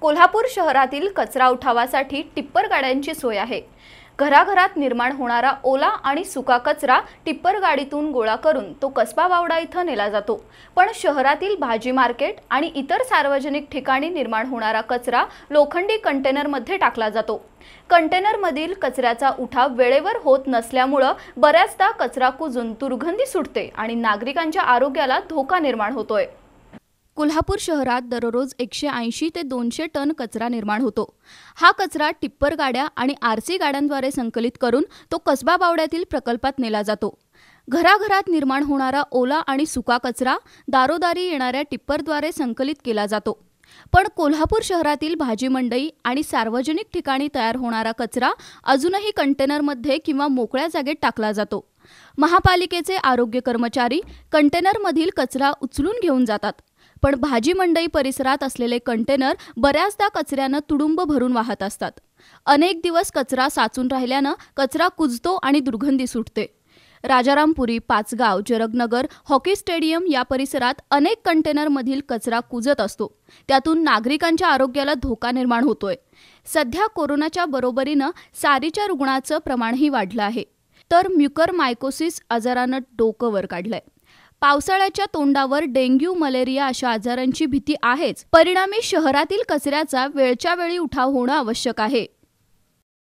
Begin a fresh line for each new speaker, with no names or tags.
कोल्हापूर शहरातील कचरा उठावासाठी टिप्पर गाड्यांची सोय आहे घराघरात निर्माण होणारा ओला आणि सुका कचरा टिप्पर गाडीतून गोळा करून तो कसबा बावडा इथं नेला जातो पण शहरातील भाजी मार्केट आणि इतर सार्वजनिक ठिकाणी निर्माण होणारा कचरा लोखंडी कंटेनरमध्ये टाकला जातो कंटेनरमधील कचऱ्याचा उठाव वेळेवर होत नसल्यामुळं बऱ्याचदा कचरा कुजून दुर्गंधी सुटते आणि नागरिकांच्या आरोग्याला धोका निर्माण होतोय कोल्हापूर शहरात दररोज एकशे ऐंशी ते दोनशे टन कचरा निर्माण होतो हा कचरा टिप्पर गाड्या आणि आरसी गाड्यांद्वारे संकलित करून तो कसबा बावड्यातील प्रकल्पात नेला जातो घराघरात निर्माण होणारा ओला आणि सुका कचरा दारोदारी येणाऱ्या टिप्परद्वारे संकलित केला जातो पण कोल्हापूर शहरातील भाजी मंडई आणि सार्वजनिक ठिकाणी तयार होणारा कचरा अजूनही कंटेनरमध्ये किंवा मोकळ्या जागेत टाकला जातो महापालिकेचे आरोग्य कर्मचारी कंटेनरमधील कचरा उचलून घेऊन जातात पण भाजी मंडई परिसरात असलेले कंटेनर बऱ्याचदा कचऱ्यानं तुडुंब भरून वाहत असतात अनेक दिवस कचरा साचून राहिल्यानं कचरा कुजतो आणि दुर्गंधी सुटते राजारामपुरी पाचगाव जरगनगर हॉकी स्टेडियम या परिसरात अनेक कंटेनरमधील कचरा कुजत असतो त्यातून नागरिकांच्या आरोग्याला धोका निर्माण होतोय सध्या कोरोनाच्या बरोबरीनं सारीच्या रुग्णाचं प्रमाणही वाढलं आहे तर म्युकर मायकोसिस आजारानं डोकं वर काढलंय पावसाळ्याच्या तोंडावर डेंग्यू मलेरिया अशा आजारांची भीती आहेच परिणामी शहरातील कचऱ्याचा वेळच्या वेळी उठाव होणं आवश्यक आहे